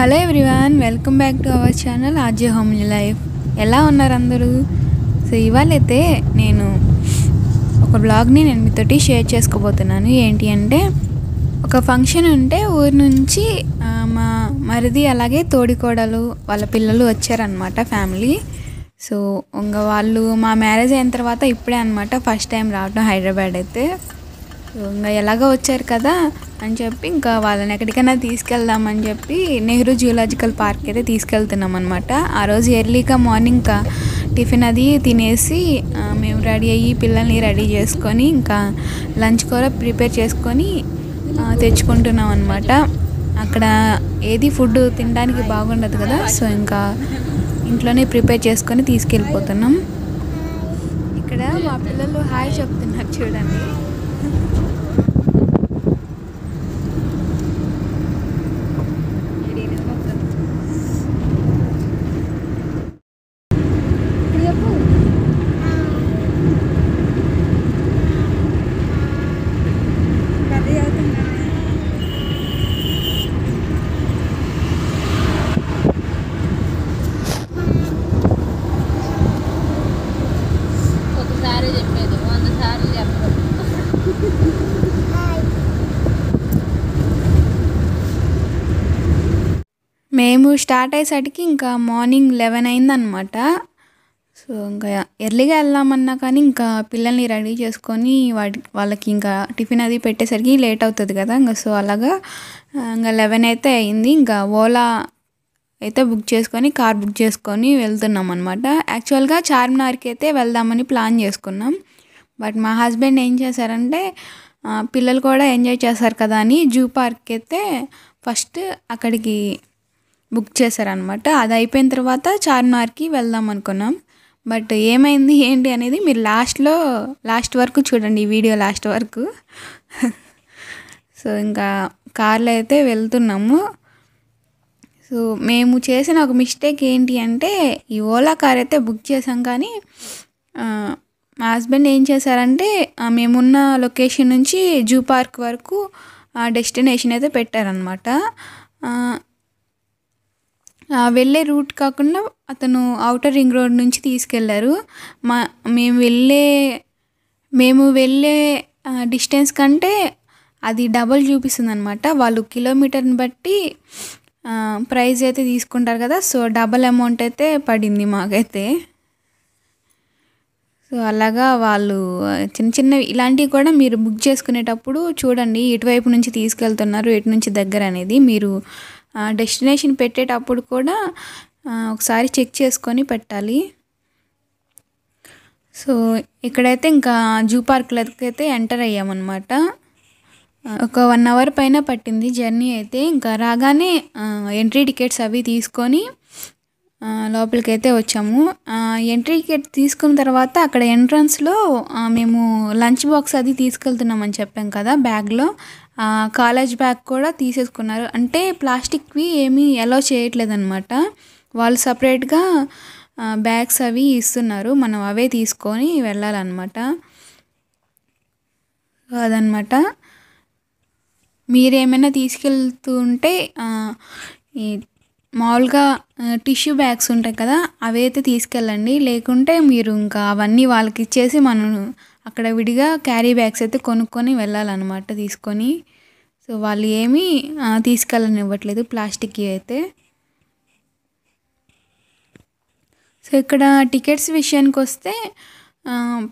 hello everyone welcome back to our channel RJ homely life ఎలా ఉన్నారు అందరూ so ఇవాళైతే నేను ఒక బ్లాగ్ని నేను మీతోటి షేర్ చేసుకోబోతున్నాను ఏంటి అంటే ఒక ఫంక్షన్ ఉంటే ఊరి నుంచి మా మరిది అలాగే తోడికోడలు వాళ్ళ పిల్లలు వచ్చారనమాట ఫ్యామిలీ సో ఇంకా వాళ్ళు మా మ్యారేజ్ అయిన తర్వాత ఇప్పుడే అనమాట ఫస్ట్ టైం రావడం హైదరాబాద్ అయితే ఇంకా ఎలాగో వచ్చారు కదా అని చెప్పి ఇంకా వాళ్ళని ఎక్కడికైనా తీసుకెళ్దామని చెప్పి నెహ్రూ జూలాజికల్ పార్క్ అయితే తీసుకెళ్తున్నాం అనమాట ఆ రోజు ఎర్లీగా మార్నింగ్ టిఫిన్ అది తినేసి మేము రెడీ అయ్యి పిల్లల్ని రెడీ చేసుకొని ఇంకా లంచ్ కూడా ప్రిపేర్ చేసుకొని తెచ్చుకుంటున్నాం అనమాట అక్కడ ఏది ఫుడ్ తినడానికి బాగుండదు కదా సో ఇంకా ఇంట్లోనే ప్రిపేర్ చేసుకొని తీసుకెళ్ళిపోతున్నాం ఇక్కడ మా పిల్లలు హాయ్ చెప్తున్నారు చూడండి స్టార్ట్ అయ్యేసరికి ఇంకా మార్నింగ్ లెవెన్ అయిందనమాట సో ఇంకా ఎర్లీగా వెళ్దామన్నా కానీ ఇంకా పిల్లల్ని రెడీ చేసుకొని వాటి వాళ్ళకి ఇంకా టిఫిన్ అది పెట్టేసరికి లేట్ అవుతుంది కదా ఇంకా సో అలాగా ఇంకా లెవెన్ అయితే అయింది ఇంకా ఓలా అయితే బుక్ చేసుకొని కార్ బుక్ చేసుకొని వెళ్తున్నాం అనమాట యాక్చువల్గా చార్మినార్కి అయితే వెళ్దామని ప్లాన్ చేసుకున్నాం బట్ మా హస్బెండ్ ఏం చేశారంటే పిల్లలు కూడా ఎంజాయ్ చేస్తారు కదా అని జూ పార్క్ అయితే ఫస్ట్ అక్కడికి బుక్ చేశారనమాట అది అయిపోయిన తర్వాత చార్మినార్కి వెళ్దాం అనుకున్నాం బట్ ఏమైంది ఏంటి అనేది మీరు లాస్ట్లో లాస్ట్ వరకు చూడండి ఈ వీడియో లాస్ట్ వరకు సో ఇంకా కార్లో అయితే వెళ్తున్నాము సో మేము చేసిన ఒక మిస్టేక్ ఏంటి అంటే ఈ ఓలా కార్ అయితే బుక్ చేసాం కానీ మా హస్బెండ్ ఏం చేశారంటే మేమున్న లొకేషన్ నుంచి జూ పార్క్ వరకు డెస్టినేషన్ అయితే పెట్టారనమాట వెళ్ళే రూట్ కాకుండా అతను ఔటర్ రింగ్ రోడ్ నుంచి తీసుకెళ్ళారు మా మేము వెళ్ళే మేము వెళ్ళే డిస్టెన్స్ కంటే అది డబల్ చూపిస్తుంది అనమాట వాళ్ళు కిలోమీటర్ని బట్టి ప్రైజ్ అయితే తీసుకుంటారు కదా సో డబల్ అమౌంట్ అయితే పడింది మాకైతే సో అలాగా వాళ్ళు చిన్న చిన్నవి ఇలాంటివి కూడా మీరు బుక్ చేసుకునేటప్పుడు చూడండి ఎటువైపు నుంచి తీసుకెళ్తున్నారు ఎటు నుంచి దగ్గర అనేది మీరు డెస్టినేషన్ పెట్టేటప్పుడు కూడా ఒకసారి చెక్ చేసుకొని పెట్టాలి సో ఇక్కడైతే ఇంకా జూ పార్క్లోకి అయితే ఎంటర్ అయ్యామన్నమాట ఒక వన్ అవర్ పైన పట్టింది జర్నీ అయితే ఇంకా రాగానే ఎంట్రీ టికెట్స్ అవి తీసుకొని లోపలికి అయితే వచ్చాము ఎంట్రీ టికెట్ తీసుకున్న తర్వాత అక్కడ ఎంట్రన్స్లో మేము లంచ్ బాక్స్ అది తీసుకెళ్తున్నామని చెప్పాం కదా బ్యాగ్లో కాలేజ్ బ్యాగ్ కూడా తీసేసుకున్నారు అంటే ప్లాస్టిక్వి ఏమీ అలో చేయట్లేదు అనమాట వాళ్ళు సపరేట్గా బ్యాగ్స్ అవి ఇస్తున్నారు మనం అవే తీసుకొని వెళ్ళాలన్నమాట అదనమాట మీరేమైనా తీసుకెళ్తూ ఉంటే మామూలుగా టిష్యూ బ్యాగ్స్ ఉంటాయి కదా అవైతే తీసుకెళ్ళండి లేకుంటే మీరు ఇంకా అవన్నీ వాళ్ళకి ఇచ్చేసి మనం అక్కడ విడిగా క్యారీ బ్యాగ్స్ అయితే కొనుక్కొని వెళ్ళాలన్నమాట తీసుకొని సో వాళ్ళు ఏమీ ఇవ్వట్లేదు ప్లాస్టిక్వి అయితే సో ఇక్కడ టికెట్స్ విషయానికి వస్తే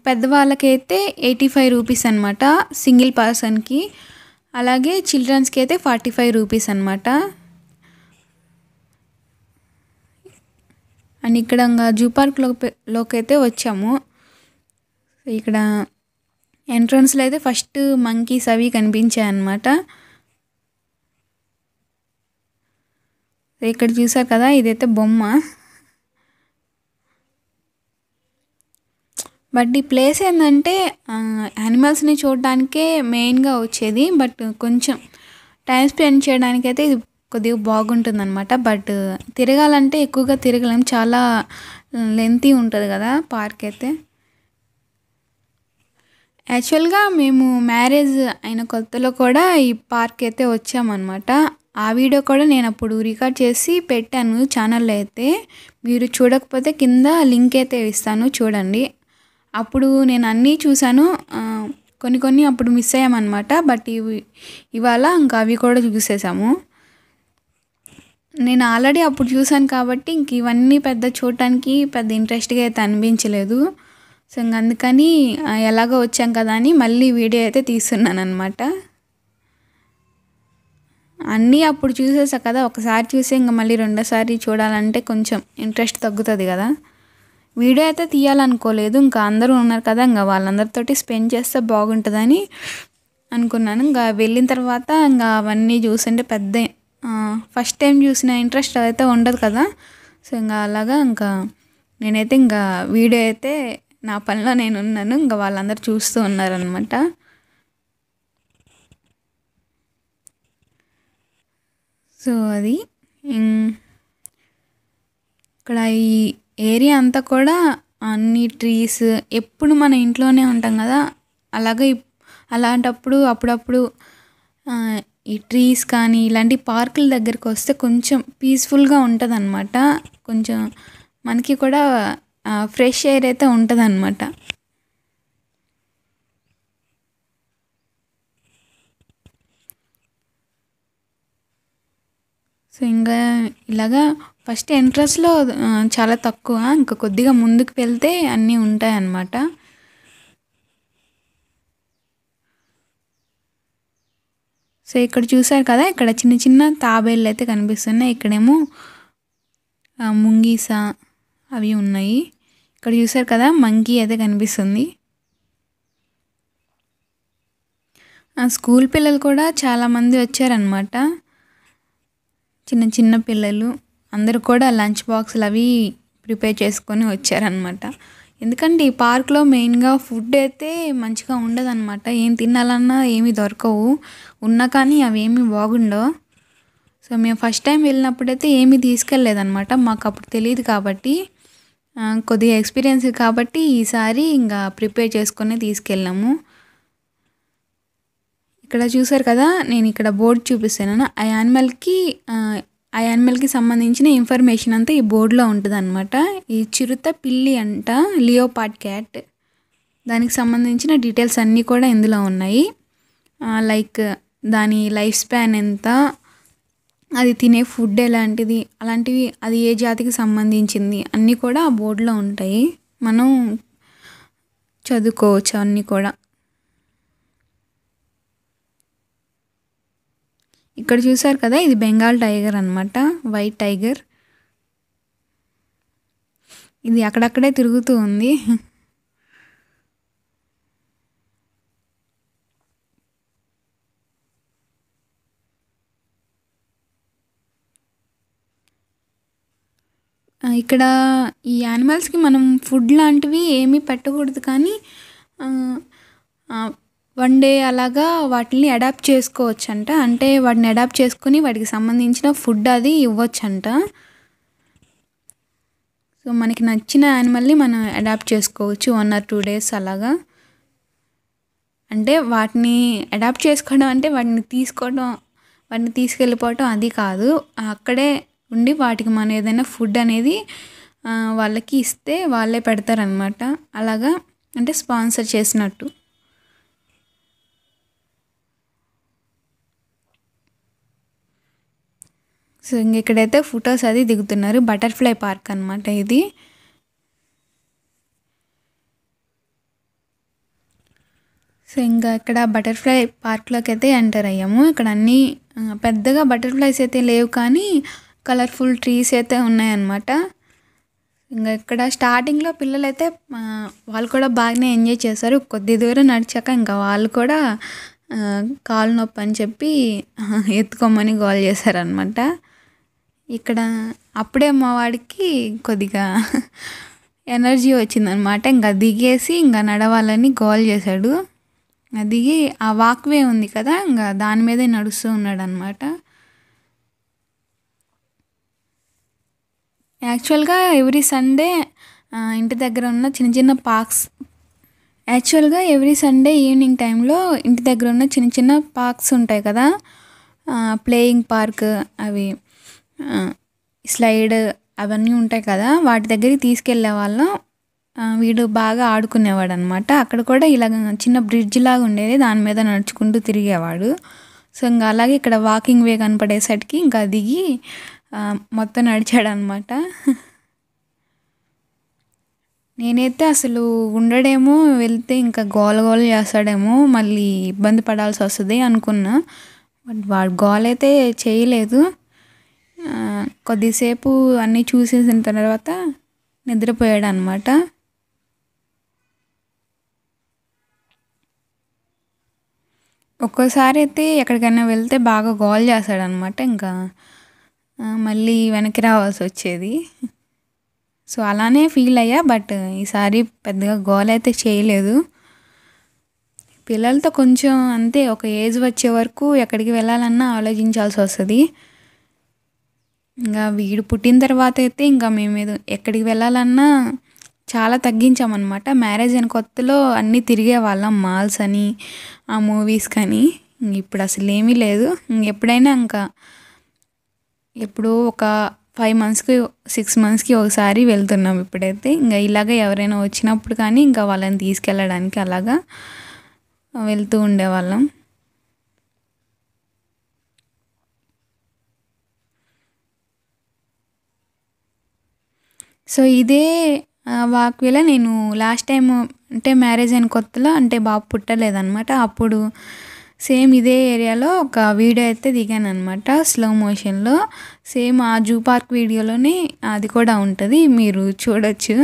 పెద్దవాళ్ళకైతే ఎయిటీ ఫైవ్ రూపీస్ అనమాట సింగిల్ పర్సన్కి అలాగే చిల్డ్రన్స్కి అయితే ఫార్టీ ఫైవ్ రూపీస్ అనమాట అండ్ ఇక్కడ ఇంకా జూ పార్క్లో లోకైతే వచ్చాము ఇక్కడ ఎంట్రన్స్లో అయితే ఫస్ట్ మంకీస్ అవి కనిపించాయి అన్నమాట ఇక్కడ చూసారు కదా ఇదైతే బొమ్మ బట్ ఈ ప్లేస్ ఏంటంటే యానిమల్స్ని చూడడానికే మెయిన్గా వచ్చేది బట్ కొంచెం టైం స్పెండ్ చేయడానికైతే ఇది కొద్దిగా బాగుంటుందన్నమాట బట్ తిరగాలంటే ఎక్కువగా తిరగలేం చాలా లెంతీ ఉంటుంది కదా పార్క్ అయితే యాక్చువల్గా మేము మ్యారేజ్ అయిన కొత్తలో కూడా ఈ పార్క్ అయితే వచ్చామన్నమాట ఆ వీడియో కూడా నేను అప్పుడు రికార్డ్ చేసి పెట్టాను ఛానల్లో అయితే మీరు చూడకపోతే కింద లింక్ అయితే ఇస్తాను చూడండి అప్పుడు నేను అన్నీ చూశాను కొన్ని కొన్ని అప్పుడు మిస్ అయ్యామన్నమాట బట్ ఇవి ఇవాళ ఇంకా అవి కూడా చూసేసాము నేను ఆల్రెడీ అప్పుడు చూశాను కాబట్టి ఇంక ఇవన్నీ పెద్ద చూడటానికి పెద్ద ఇంట్రెస్ట్గా అయితే అనిపించలేదు సో ఇంక అందుకని ఎలాగో వచ్చాం కదా అని మళ్ళీ వీడియో అయితే తీస్తున్నాను అనమాట అన్నీ అప్పుడు చూసేసా కదా ఒకసారి చూసి ఇంక మళ్ళీ రెండోసారి చూడాలంటే కొంచెం ఇంట్రెస్ట్ తగ్గుతుంది కదా వీడియో అయితే తీయాలనుకోలేదు ఇంకా అందరూ ఉన్నారు కదా ఇంకా వాళ్ళందరితోటి స్పెండ్ చేస్తే బాగుంటుందని అనుకున్నాను ఇంకా వెళ్ళిన తర్వాత ఇంకా అవన్నీ చూసింటే పెద్ద ఫస్ట్ టైం చూసిన ఇంట్రెస్ట్ అయితే ఉండదు కదా సో ఇంకా అలాగా ఇంకా నేనైతే ఇంకా వీడియో అయితే నా పనిలో నేను ఉన్నాను ఇంకా వాళ్ళందరూ చూస్తూ ఉన్నారనమాట సో అది ఇక్కడ ఈ ఏరియా అంతా కూడా అన్ని ట్రీస్ ఎప్పుడు మన ఇంట్లోనే ఉంటాం కదా అలాగే అలాంటప్పుడు అప్పుడప్పుడు ఈ ట్రీస్ కానీ ఇలాంటి పార్కుల దగ్గరికి వస్తే కొంచెం పీస్ఫుల్గా ఉంటుంది అనమాట కొంచెం మనకి కూడా ఫ్రెష్ ఎయిర్ అయితే ఉంటుందన్నమాట సో ఇంకా ఇలాగా ఫస్ట్ ఎంట్రన్స్లో చాలా తక్కువ ఇంకా కొద్దిగా ముందుకు వెళ్తే అన్నీ ఉంటాయన్నమాట సో ఇక్కడ చూసారు కదా ఇక్కడ చిన్న చిన్న తాబేళ్ళు అయితే కనిపిస్తున్నాయి ఇక్కడేమో ముంగీస అవి ఉన్నాయి ఇక్కడ చూసారు కదా మంకీ అయితే కనిపిస్తుంది స్కూల్ పిల్లలు కూడా చాలామంది వచ్చారనమాట చిన్న చిన్న పిల్లలు అందరు కూడా లంచ్ బాక్స్లు అవి ప్రిపేర్ చేసుకొని వచ్చారనమాట ఎందుకంటే ఈ పార్క్లో మెయిన్గా ఫుడ్ అయితే మంచిగా ఉండదన్నమాట ఏం తినాలన్నా ఏమి దొరకవు ఉన్నా కానీ అవి ఏమి బాగుండవు సో మేము ఫస్ట్ టైం వెళ్ళినప్పుడైతే ఏమీ తీసుకెళ్ళలేదన్నమాట మాకు అప్పుడు తెలియదు కాబట్టి కొద్దిగా ఎక్స్పీరియన్స్ కాబట్టి ఈసారి ఇంకా ప్రిపేర్ చేసుకొని తీసుకెళ్ళాము ఇక్కడ చూసారు కదా నేను ఇక్కడ బోర్డు చూపిస్తాను ఆ యానిమల్కి ఆ యానిమల్కి సంబంధించిన ఇన్ఫర్మేషన్ అంతా ఈ బోర్డులో ఉంటుంది అనమాట ఈ చిరుత పిల్లి అంట లియోపాట్ క్యాట్ దానికి సంబంధించిన డీటెయిల్స్ అన్నీ కూడా ఇందులో ఉన్నాయి లైక్ దాని లైఫ్ స్పాన్ ఎంత అది తినే ఫుడ్ ఎలాంటిది అలాంటివి అది ఏ జాతికి సంబంధించింది అన్నీ కూడా ఆ బోర్డులో ఉంటాయి మనం చదువుకోవచ్చు అన్నీ కూడా ఇక్కడ చూసారు కదా ఇది బెంగాల్ టైగర్ అనమాట వైట్ టైగర్ ఇది అక్కడక్కడే తిరుగుతూ ఉంది ఇక్కడ ఈ యానిమల్స్కి మనం ఫుడ్ లాంటివి ఏమీ పెట్టకూడదు కానీ వన్ డే అలాగా వాటిని అడాప్ట్ చేసుకోవచ్చు అంట అంటే వాటిని అడాప్ట్ చేసుకుని వాటికి సంబంధించిన ఫుడ్ అది ఇవ్వచ్చంట సో మనకి నచ్చిన యానిమల్ని మనం అడాప్ట్ చేసుకోవచ్చు వన్ ఆర్ టూ డేస్ అలాగా అంటే వాటిని అడాప్ట్ చేసుకోవడం అంటే వాటిని తీసుకోవడం వాటిని తీసుకెళ్ళిపోవటం అది కాదు అక్కడే ఉండి వాటికి మనం ఏదైనా ఫుడ్ అనేది వాళ్ళకి ఇస్తే వాళ్ళే పెడతారనమాట అలాగా అంటే స్పాన్సర్ చేసినట్టు సో ఇంక ఇక్కడైతే ఫొటోస్ అది దిగుతున్నారు బటర్ఫ్లై పార్క్ అనమాట ఇది సో ఇంకా ఇక్కడ బటర్ఫ్లై పార్క్లోకి అయితే ఎంటర్ అయ్యాము ఇక్కడ అన్నీ పెద్దగా బటర్ఫ్లైస్ అయితే లేవు కానీ కలర్ఫుల్ ట్రీస్ అయితే ఉన్నాయన్నమాట ఇంకా ఇక్కడ స్టార్టింగ్లో పిల్లలైతే వాళ్ళు కూడా బాగానే ఎంజాయ్ చేశారు కొద్ది దూరం నడిచాక ఇంకా వాళ్ళు కూడా కాలు నొప్పి అని చెప్పి ఎత్తుకోమని గోల్ చేశారనమాట ఇక్కడ అప్పుడే మా వాడికి కొద్దిగా ఎనర్జీ వచ్చిందనమాట ఇంకా దిగేసి ఇంకా నడవాలని గోల్ చేశాడు దిగి ఆ వాక్వే ఉంది కదా ఇంకా దాని మీదే నడుస్తూ ఉన్నాడు అనమాట యాక్చువల్గా ఎవ్రీ సండే ఇంటి దగ్గర ఉన్న చిన్న చిన్న పార్క్స్ యాక్చువల్గా ఎవ్రీ సండే ఈవినింగ్ టైంలో ఇంటి దగ్గర ఉన్న చిన్న చిన్న పార్క్స్ ఉంటాయి కదా ప్లేయింగ్ పార్క్ అవి స్లైడ్ అవన్నీ ఉంటాయి కదా వాటి దగ్గరికి తీసుకెళ్లే వాళ్ళం వీడు బాగా ఆడుకునేవాడు అనమాట అక్కడ కూడా ఇలాగ చిన్న బ్రిడ్జ్ లాగా ఉండేది దాని మీద నడుచుకుంటూ తిరిగేవాడు సో ఇంకా అలాగే ఇక్కడ వాకింగ్ వే కనపడేసరికి ఇంకా దిగి మొత్తం నడిచాడనమాట నేనైతే అసలు ఉండడేమో వెళ్తే ఇంకా గోల గోల చేస్తాడేమో మళ్ళీ ఇబ్బంది పడాల్సి వస్తుంది అనుకున్నా బట్ వాడు గోల్ అయితే చేయలేదు కొద్దిసేపు అన్నీ చూసేసిన తర్వాత నిద్రపోయాడు అనమాట ఒక్కోసారి అయితే ఎక్కడికైనా వెళ్తే బాగా గోల్ చేస్తాడనమాట ఇంకా మళ్ళీ వెనక్కి రావాల్సి వచ్చేది సో అలానే ఫీల్ అయ్యా బట్ ఈసారి పెద్దగా గోల్ అయితే చేయలేదు పిల్లలతో కొంచెం అంతే ఒక ఏజ్ వచ్చే వరకు ఎక్కడికి వెళ్ళాలన్నా ఆలోచించాల్సి వస్తుంది ఇంకా వీడు పుట్టిన తర్వాత అయితే ఇంకా మేము ఏదో ఎక్కడికి వెళ్ళాలన్నా చాలా తగ్గించామన్నమాట మ్యారేజ్ అయిన కొత్తలో అన్నీ తిరిగే వాళ్ళం మాల్స్ అని ఆ మూవీస్ కానీ ఇప్పుడు అసలు ఏమీ లేదు ఎప్పుడైనా ఇంకా ఎప్పుడో ఒక ఫైవ్ మంత్స్కి సిక్స్ మంత్స్కి ఒకసారి వెళ్తున్నాం ఇప్పుడైతే ఇంకా ఇలాగ ఎవరైనా వచ్చినప్పుడు కానీ ఇంకా వాళ్ళని తీసుకెళ్ళడానికి అలాగా వెళ్తూ ఉండేవాళ్ళం సో ఇదే వాక్వేళ నేను లాస్ట్ టైం అంటే మ్యారేజ్ అయిన కొత్తలో అంటే బాబు పుట్టలేదనమాట అప్పుడు సేమ్ ఇదే ఏరియాలో ఒక వీడియో అయితే దిగాను అనమాట స్లో మోషన్లో సేమ్ ఆ జూ పార్క్ వీడియోలోనే అది కూడా ఉంటుంది మీరు చూడొచ్చు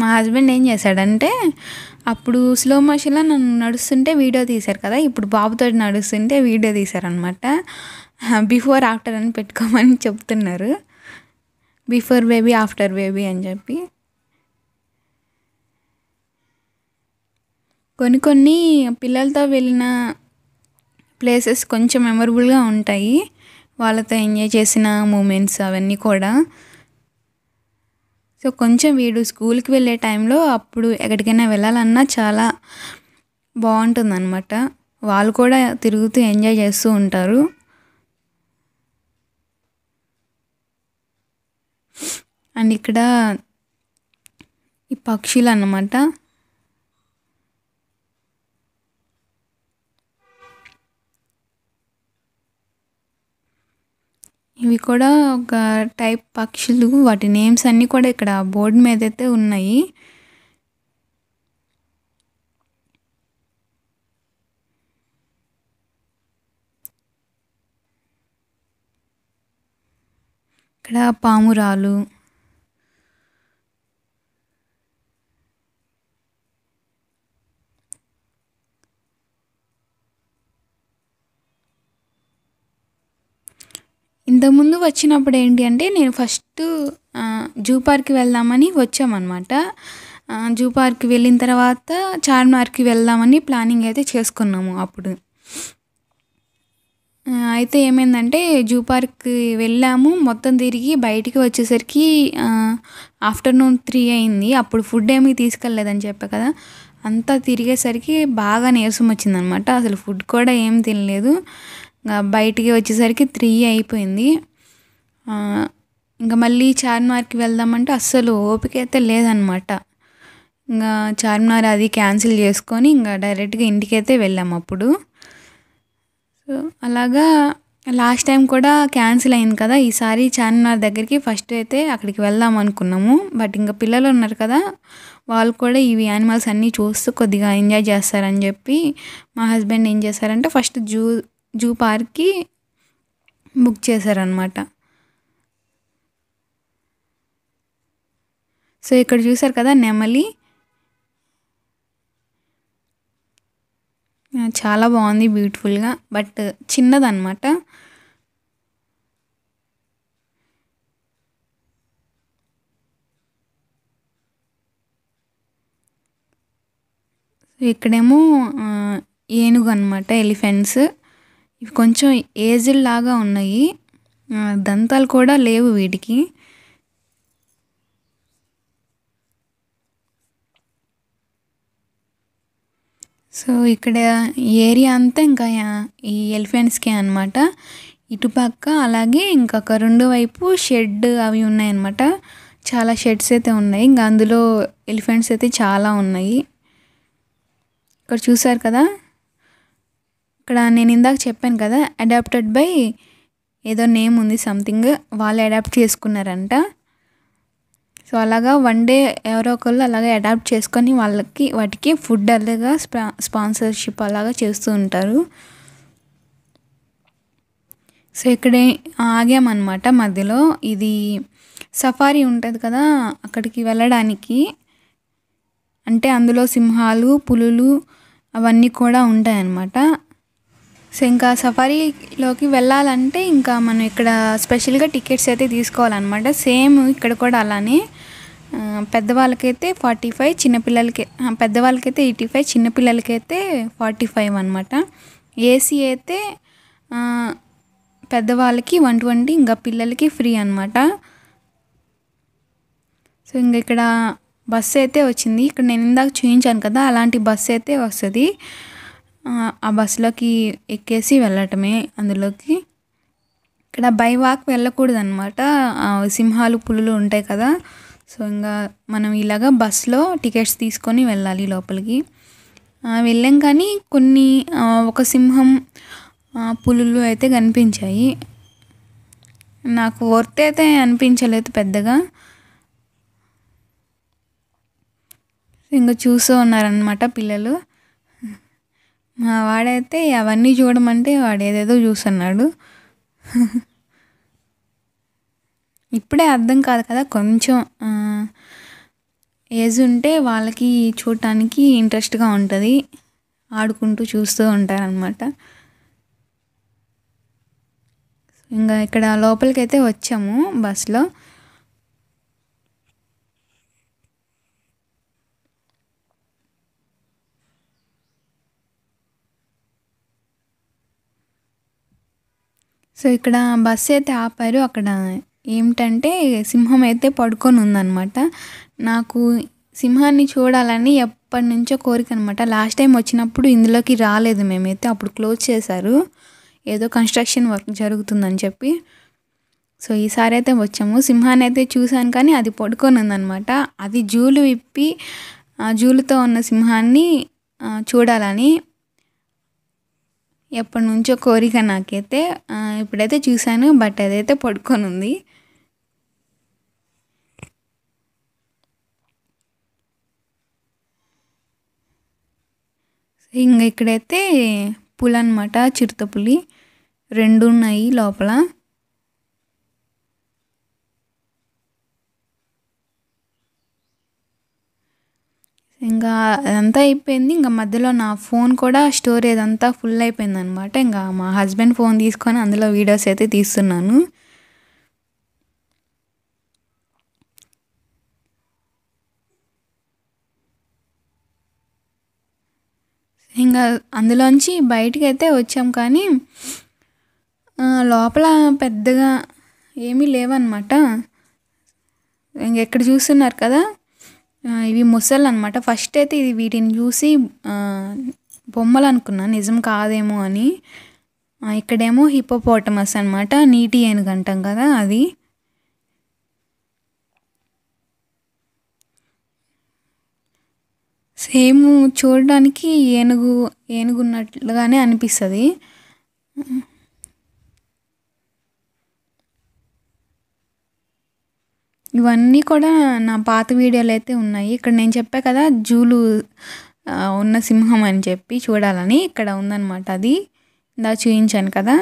మా హస్బెండ్ ఏం చేశాడంటే అప్పుడు స్లో మోషన్లో నన్ను నడుస్తుంటే వీడియో తీశారు కదా ఇప్పుడు బాబుతో నడుస్తుంటే వీడియో తీశారనమాట బిఫోర్ ఆఫ్టర్ అని పెట్టుకోమని చెప్తున్నారు బిఫోర్ బేబీ ఆఫ్టర్ బేబీ అని చెప్పి కొన్ని కొన్ని పిల్లలతో వెళ్ళిన ప్లేసెస్ కొంచెం మెమరబుల్గా ఉంటాయి వాళ్ళతో ఎంజాయ్ చేసిన మూమెంట్స్ అవన్నీ కూడా సో కొంచెం వీడు స్కూల్కి వెళ్ళే టైంలో అప్పుడు ఎక్కడికైనా వెళ్ళాలన్నా చాలా బాగుంటుంది అనమాట వాళ్ళు కూడా తిరుగుతూ ఎంజాయ్ చేస్తూ ఉంటారు అండ్ ఇక్కడ ఈ పక్షులు అన్నమాట ఇవి కూడా ఒక టైప్ పక్షులు వాటి నేమ్స్ అన్నీ కూడా ఇక్కడ బోర్డు మీద అయితే ఉన్నాయి ఇక్కడ పామురాలు ఇంతకుముందు వచ్చినప్పుడు ఏంటి అంటే నేను ఫస్ట్ జూ పార్క్కి వెళ్దామని వచ్చామన్నమాట జూ పార్క్కి వెళ్ళిన తర్వాత చార్మినార్కి వెళ్దామని ప్లానింగ్ అయితే చేసుకున్నాము అప్పుడు అయితే ఏమైందంటే జూ పార్క్ వెళ్ళాము మొత్తం తిరిగి బయటికి వచ్చేసరికి ఆఫ్టర్నూన్ త్రీ అయింది అప్పుడు ఫుడ్ ఏమీ తీసుకెళ్ళలేదని చెప్పా కదా అంతా తిరిగేసరికి బాగా నీరసం వచ్చిందనమాట అసలు ఫుడ్ కూడా ఏం తినలేదు బయటికి వచ్చేసరికి త్రీ అయిపోయింది ఇంకా మళ్ళీ చార్మినార్కి వెళ్దామంటే అస్సలు ఓపిక అయితే లేదనమాట ఇంకా చార్మినార్ అది క్యాన్సిల్ చేసుకొని ఇంకా డైరెక్ట్గా ఇంటికైతే వెళ్ళాము అప్పుడు సో అలాగా లాస్ట్ టైం కూడా క్యాన్సిల్ అయింది కదా ఈసారి చార్మినార్ దగ్గరికి ఫస్ట్ అయితే అక్కడికి వెళ్దాం అనుకున్నాము బట్ ఇంకా పిల్లలు ఉన్నారు కదా వాళ్ళు కూడా ఇవి యానిమల్స్ అన్నీ చూస్తూ కొద్దిగా ఎంజాయ్ చేస్తారని చెప్పి మా హస్బెండ్ ఏం చేస్తారంటే ఫస్ట్ జూ జూ పార్క్కి బుక్ చేశారనమాట సో ఇక్కడ చూసారు కదా నెమలి చాలా బాగుంది బ్యూటిఫుల్గా బట్ చిన్నదనమాట ఇక్కడేమో ఏనుగు అనమాట ఎలిఫెంట్స్ ఇవి కొంచెం ఏజ్డ్ లాగా ఉన్నాయి దంతాలు కూడా లేవు వీటికి సో ఇక్కడ ఏరియా అంతా ఇంకా ఈ ఎలిఫెంట్స్కే అనమాట ఇటుపక్క అలాగే ఇంకొక రెండు వైపు షెడ్ అవి ఉన్నాయన్నమాట చాలా షెడ్స్ అయితే ఉన్నాయి ఇంకా అందులో ఎలిఫెంట్స్ అయితే చాలా ఉన్నాయి ఇక్కడ చూసారు కదా ఇక్కడ నేను ఇందాక చెప్పాను కదా అడాప్టెడ్ బై ఏదో నేమ్ ఉంది సంథింగ్ వాళ్ళు అడాప్ట్ చేసుకున్నారంట సో అలాగా వన్ డే ఎవరో ఒకళ్ళు అలాగే అడాప్ట్ చేసుకొని వాళ్ళకి వాటికి ఫుడ్ అలాగా స్పా స్పాన్సర్షిప్ అలాగా చేస్తూ ఉంటారు సో ఇక్కడే ఆగామన్నమాట మధ్యలో ఇది సఫారీ ఉంటుంది కదా అక్కడికి వెళ్ళడానికి అంటే అందులో సింహాలు పులులు అవన్నీ కూడా ఉంటాయన్నమాట సో ఇంకా సఫారీలోకి వెళ్ళాలంటే ఇంకా మనం ఇక్కడ స్పెషల్గా టికెట్స్ అయితే తీసుకోవాలన్నమాట సేమ్ ఇక్కడ కూడా అలానే పెద్దవాళ్ళకైతే ఫార్టీ ఫైవ్ చిన్నపిల్లలకి పెద్దవాళ్ళకైతే ఎయిటీ ఫైవ్ చిన్నపిల్లలకైతే ఫార్టీ ఫైవ్ అనమాట ఏసీ అయితే పెద్దవాళ్ళకి వన్ ట్వంటీ ఇంకా పిల్లలకి ఫ్రీ అనమాట సో ఇంక ఇక్కడ బస్సు అయితే వచ్చింది ఇక్కడ నేను ఇందాక చూపించాను కదా అలాంటి బస్సు అయితే వస్తుంది ఆ బస్సులోకి ఎక్కేసి వెళ్ళటమే అందులోకి ఇక్కడ బై వాక్ వెళ్ళకూడదు అనమాట సింహాలు పులులు ఉంటాయి కదా సో ఇంకా మనం ఇలాగ బస్సులో టికెట్స్ తీసుకొని వెళ్ళాలి లోపలికి వెళ్ళాం కానీ కొన్ని ఒక సింహం పులులు అయితే కనిపించాయి నాకు వర్త్ అయితే అనిపించలేదు పెద్దగా ఇంకా చూస్తూ ఉన్నారనమాట పిల్లలు మా వాడైతే అవన్నీ చూడమంటే వాడు ఏదేదో చూస్తున్నాడు ఇప్పుడే అర్థం కాదు కదా కొంచెం ఏజ్ ఉంటే వాళ్ళకి చూడటానికి ఇంట్రెస్ట్గా ఉంటుంది ఆడుకుంటూ చూస్తూ ఉంటారనమాట ఇంకా ఇక్కడ లోపలికైతే వచ్చాము బస్లో సో ఇక్కడ బస్సు అయితే ఆపారు అక్కడ ఏమిటంటే సింహం అయితే పడుకొని ఉందన్నమాట నాకు సింహాన్ని చూడాలని ఎప్పటి నుంచో కోరిక అనమాట లాస్ట్ టైం వచ్చినప్పుడు ఇందులోకి రాలేదు మేమైతే అప్పుడు క్లోజ్ చేశారు ఏదో కన్స్ట్రక్షన్ వర్క్ జరుగుతుందని చెప్పి సో ఈసారి అయితే వచ్చాము సింహాన్ని అయితే చూశాను కానీ అది పడుకొని ఉందనమాట అది జూలు విప్పి జూలుతో ఉన్న సింహాన్ని చూడాలని ఎప్పటి నుంచో కోరిక నాకైతే ఇప్పుడైతే చూశాను బట్ అదైతే పడుకొని ఉంది ఇంకా ఇక్కడైతే పులి అనమాట పులి రెండు ఉన్నాయి లోపల ఇంకా అదంతా అయిపోయింది ఇంకా మధ్యలో నా ఫోన్ కూడా స్టోరేజ్ అంతా ఫుల్ అయిపోయింది అనమాట ఇంకా మా హస్బెండ్ ఫోన్ తీసుకొని అందులో వీడియోస్ అయితే తీస్తున్నాను ఇంకా అందులోంచి బయటికి అయితే వచ్చాం కానీ లోపల పెద్దగా ఏమీ లేవన్నమాట ఇంకెక్కడ చూస్తున్నారు కదా ఇవి మొసళ్ళు అనమాట ఫస్ట్ అయితే ఇది వీటిని చూసి బొమ్మలు అనుకున్నా నిజం కాదేమో అని ఇక్కడేమో హిపోపోటమస్ అనమాట నీటి ఏనుగు అంటాం కదా అది సేమ్ చూడడానికి ఏనుగు ఏనుగున్నట్లుగానే అనిపిస్తుంది ఇవన్నీ కూడా నా పాత వీడియోలు అయితే ఉన్నాయి ఇక్కడ నేను చెప్పా కదా జూలు ఉన్న సింహం అని చెప్పి చూడాలని ఇక్కడ ఉందన్నమాట అది ఇందా చూపించాను కదా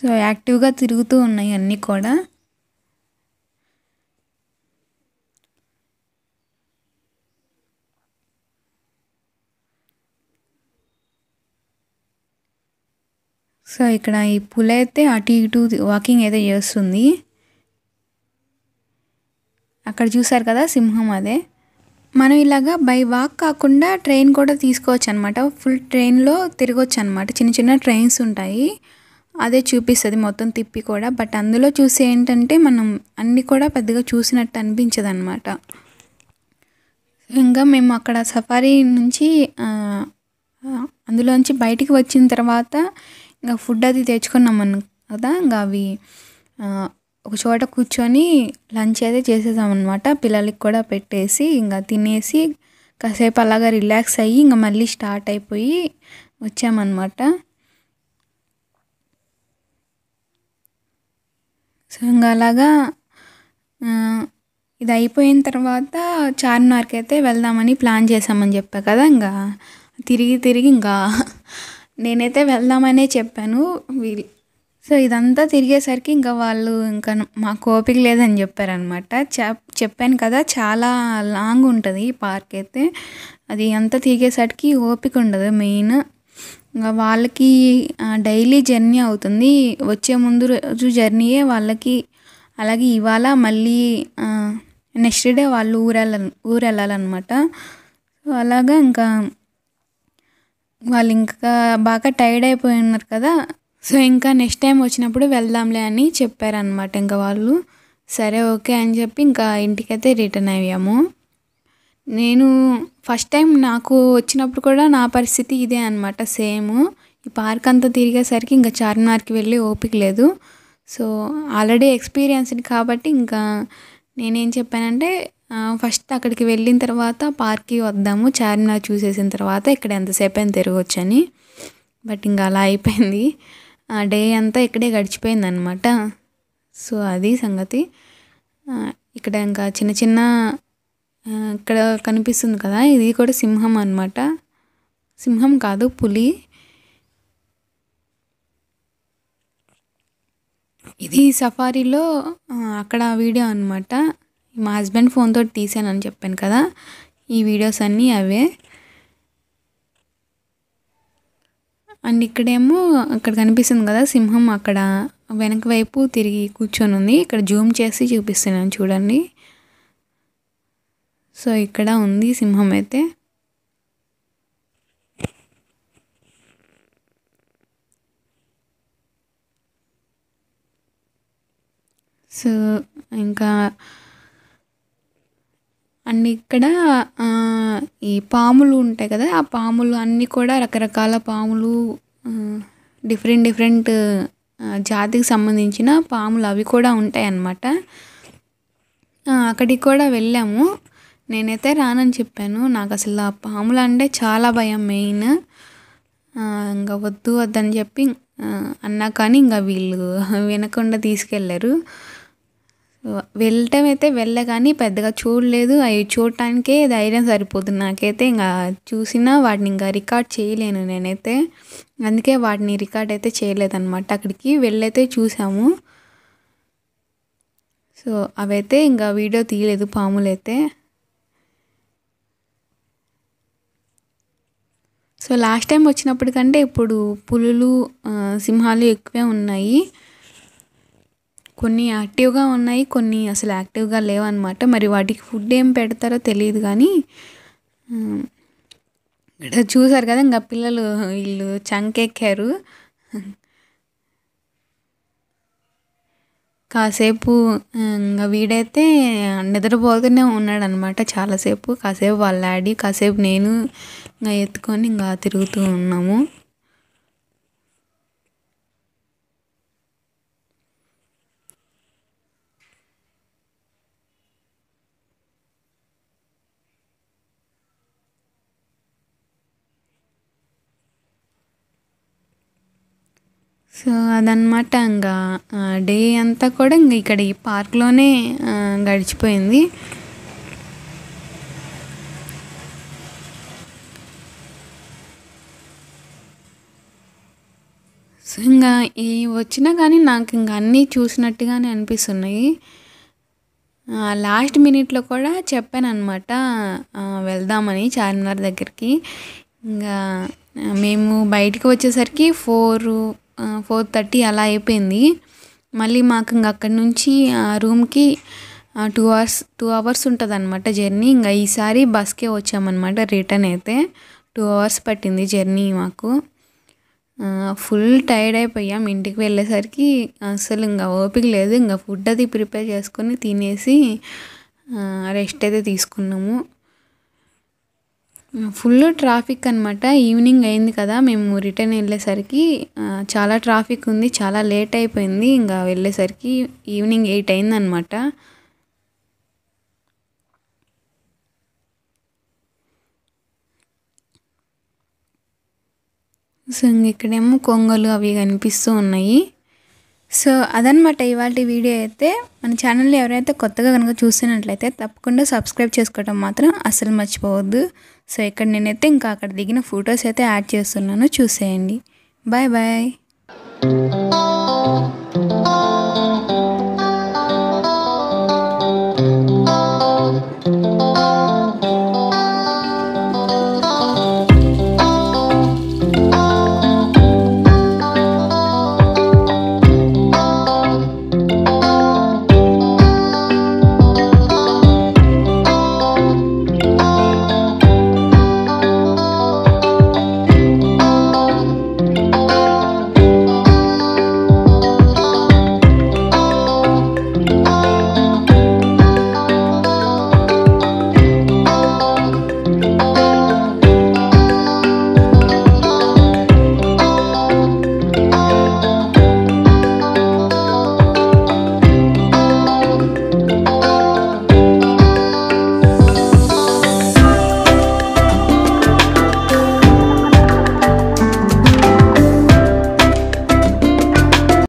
సో యాక్టివ్గా తిరుగుతూ ఉన్నాయి అన్నీ కూడా సో ఇక్కడ ఈ పులి అయితే అటు ఇటు వాకింగ్ అయితే చేస్తుంది అక్కడ చూసారు కదా సింహం అదే మనం ఇలాగా బై వాక్ కాకుండా ట్రైన్ కూడా తీసుకోవచ్చు అనమాట ఫుల్ ట్రైన్లో తిరగవచ్చు అనమాట చిన్న చిన్న ట్రైన్స్ ఉంటాయి అదే చూపిస్తుంది మొత్తం తిప్పి కూడా బట్ అందులో చూసి ఏంటంటే మనం అన్నీ కూడా పెద్దగా చూసినట్టు అనిపించదు అనమాట ఇంకా మేము అక్కడ సఫారీ నుంచి అందులోంచి బయటికి వచ్చిన తర్వాత ఇంకా ఫుడ్ అది తెచ్చుకున్నాం కదా ఇంకా అవి ఒక చోట కూర్చొని లంచ్ అయితే చేసేసాం అనమాట పిల్లలకి కూడా పెట్టేసి ఇంకా తినేసి కాసేపు అలాగా రిలాక్స్ అయ్యి ఇంకా మళ్ళీ స్టార్ట్ అయిపోయి వచ్చామన్నమాట సో ఇంకా అలాగా ఇది అయిపోయిన తర్వాత చార్మినార్కి అయితే వెళ్దామని ప్లాన్ చేసామని చెప్పా కదా ఇంకా తిరిగి తిరిగి ఇంకా నేనైతే వెళ్దామనే చెప్పాను సో ఇదంతా తిరిగేసరికి ఇంకా వాళ్ళు ఇంకా మాకు ఓపిక లేదని చెప్పారనమాట చెప్పాను కదా చాలా లాంగ్ ఉంటుంది ఈ పార్క్ అయితే అది అంతా తిరిగేసరికి ఓపిక ఉండదు మెయిన్ ఇంకా వాళ్ళకి డైలీ జర్నీ అవుతుంది వచ్చే ముందు రోజు జర్నీయే వాళ్ళకి అలాగే ఇవాళ మళ్ళీ నెక్స్ట్ డే వాళ్ళు ఊరెళ్ళ ఊరెళ్ళాలన్నమాట సో అలాగా ఇంకా వాళ్ళు ఇంకా బాగా టైర్డ్ అయిపోయి ఉన్నారు కదా సో ఇంకా నెక్స్ట్ టైం వచ్చినప్పుడు వెళ్దాంలే అని చెప్పారనమాట ఇంకా వాళ్ళు సరే ఓకే అని చెప్పి ఇంకా ఇంటికైతే రిటర్న్ అయ్యాము నేను ఫస్ట్ టైం నాకు వచ్చినప్పుడు కూడా నా పరిస్థితి ఇదే అనమాట సేమ్ ఈ పార్క్ అంతా తిరిగేసరికి ఇంకా చార్మినార్కి వెళ్ళి ఓపిక లేదు సో ఆల్రెడీ ఎక్స్పీరియన్స్డ్ కాబట్టి ఇంకా నేనేం చెప్పానంటే ఫస్ట్ అక్కడికి వెళ్ళిన తర్వాత పార్క్కి వద్దాము చార్మినార్ చూసేసిన తర్వాత ఇక్కడ ఎంతసేపు అయినా తిరగొచ్చని బట్ ఇంకా అలా అయిపోయింది ఆ డే అంతా ఇక్కడే గడిచిపోయింది అనమాట సో అది సంగతి ఇక్కడ ఇంకా చిన్న చిన్న ఇక్కడ కనిపిస్తుంది కదా ఇది కూడా సింహం అనమాట సింహం కాదు పులి ఇది సఫారీలో అక్కడ వీడియో అనమాట మా హస్బెండ్ ఫోన్తో తీసానని చెప్పాను కదా ఈ వీడియోస్ అన్నీ అవే అండ్ ఇక్కడేమో అక్కడ కనిపిస్తుంది కదా సింహం అక్కడ వెనక వైపు తిరిగి కూర్చొని ఉంది ఇక్కడ జూమ్ చేసి చూపిస్తున్నాను చూడండి సో ఇక్కడ ఉంది సింహం అయితే సో ఇంకా అండ్ ఇక్కడ ఈ పాములు ఉంటాయి కదా ఆ పాములు అన్నీ కూడా రకరకాల పాములు డిఫరెంట్ డిఫరెంట్ జాతికి సంబంధించిన పాములు అవి కూడా ఉంటాయి అన్నమాట అక్కడికి కూడా వెళ్ళాము నేనైతే రానని చెప్పాను నాకు అసలు ఆ పాములు అంటే చాలా భయం మెయిన్ ఇంకా వద్దు వద్దని చెప్పి అన్నా కానీ ఇంకా వీళ్ళు వినకుండా తీసుకెళ్ళారు వెళ్ళటం అయితే వెళ్ళగాని పెద్దగా చూడలేదు అవి చూడటానికే ధైర్యం సరిపోతుంది నాకైతే ఇంకా చూసినా వాటిని ఇంకా రికార్డ్ చేయలేను నేనైతే అందుకే వాటిని రికార్డ్ అయితే అనమాట అక్కడికి వెళ్ళైతే చూసాము సో అవైతే ఇంకా వీడియో తీయలేదు పాములైతే సో లాస్ట్ టైం వచ్చినప్పటికంటే ఇప్పుడు పులులు సింహాలు ఎక్కువే ఉన్నాయి కొన్ని యాక్టివ్గా ఉన్నాయి కొన్ని అసలు యాక్టివ్గా లేవన్నమాట మరి వాటికి ఫుడ్ ఏం పెడతారో తెలియదు కానీ ఇక్కడ చూసారు కదా ఇంకా పిల్లలు వీళ్ళు చంకెక్కారు కాసేపు ఇంకా వీడైతే నిద్రపోతూనే ఉన్నాడు అనమాట చాలాసేపు కాసేపు వాళ్ళ డాడీ కాసేపు నేను ఇంకా ఎత్తుకొని ఇంకా తిరుగుతూ ఉన్నాము సో అదనమాట ఇంకా డే అంతా కూడా ఇంకా ఇక్కడ ఈ పార్క్లోనే గడిచిపోయింది సో ఇంకా ఈ వచ్చినా కానీ నాకు ఇంకా అన్నీ చూసినట్టుగానే అనిపిస్తున్నాయి లాస్ట్ మినిట్లో కూడా చెప్పాను అనమాట వెళ్దామని చార్మినార్ దగ్గరికి ఇంకా మేము బయటకు వచ్చేసరికి ఫోరు ఫోర్ థర్టీ అలా అయిపోయింది మళ్ళీ మాకు ఇంక అక్కడి నుంచి ఆ రూమ్కి టూ అవర్స్ టూ అవర్స్ ఉంటుంది అనమాట జర్నీ ఇంకా ఈసారి బస్కే వచ్చామన్నమాట రిటర్న్ అయితే టూ అవర్స్ పట్టింది జర్నీ మాకు ఫుల్ టైర్డ్ అయిపోయాం ఇంటికి వెళ్ళేసరికి అసలు ఇంకా ఓపిక లేదు ఇంకా ఫుడ్ అది ప్రిపేర్ చేసుకొని తినేసి రెస్ట్ అయితే తీసుకున్నాము ఫుల్ ట్రాఫిక్ అనమాట ఈవినింగ్ అయింది కదా మేము రిటర్న్ వెళ్ళేసరికి చాలా ట్రాఫిక్ ఉంది చాలా లేట్ అయిపోయింది ఇంకా వెళ్ళేసరికి ఈవినింగ్ ఎయిట్ అయిందనమాట సో ఇక్కడేమో కొంగలు అవి కనిపిస్తూ ఉన్నాయి సో అదనమాట ఇవాళ వీడియో అయితే మన ఛానల్ ఎవరైతే కొత్తగా కనుక చూసినట్లయితే తప్పకుండా సబ్స్క్రైబ్ చేసుకోవడం మాత్రం అసలు మర్చిపోవద్దు సో ఇక్కడ నేనైతే ఇంకా అక్కడ దిగిన ఫొటోస్ అయితే యాడ్ చేస్తున్నాను చూసేయండి బాయ్ బాయ్